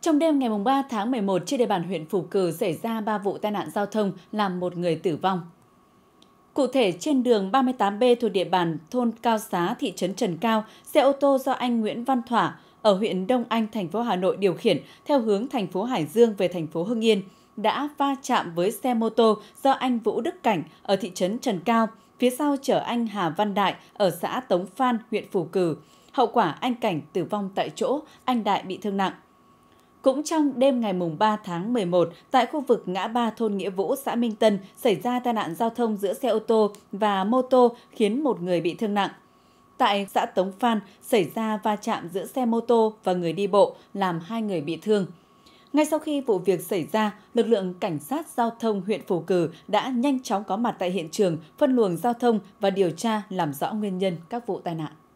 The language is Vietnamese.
Trong đêm ngày 3 tháng 11, trên địa bàn huyện Phù Cử xảy ra 3 vụ tai nạn giao thông làm một người tử vong. Cụ thể, trên đường 38B thuộc địa bàn thôn Cao Xá, thị trấn Trần Cao, xe ô tô do anh Nguyễn Văn Thỏa ở huyện Đông Anh, thành phố Hà Nội điều khiển theo hướng thành phố Hải Dương về thành phố Hưng Yên đã va chạm với xe mô tô do anh Vũ Đức Cảnh ở thị trấn Trần Cao, phía sau chở anh Hà Văn Đại ở xã Tống Phan, huyện Phù Cử. Hậu quả anh Cảnh tử vong tại chỗ, anh Đại bị thương nặng. Cũng trong đêm ngày mùng 3 tháng 11, tại khu vực ngã ba thôn Nghĩa Vũ, xã Minh Tân xảy ra tai nạn giao thông giữa xe ô tô và mô tô khiến một người bị thương nặng. Tại xã Tống Phan xảy ra va chạm giữa xe mô tô và người đi bộ làm hai người bị thương. Ngay sau khi vụ việc xảy ra, lực lượng cảnh sát giao thông huyện Phù Cử đã nhanh chóng có mặt tại hiện trường, phân luồng giao thông và điều tra làm rõ nguyên nhân các vụ tai nạn.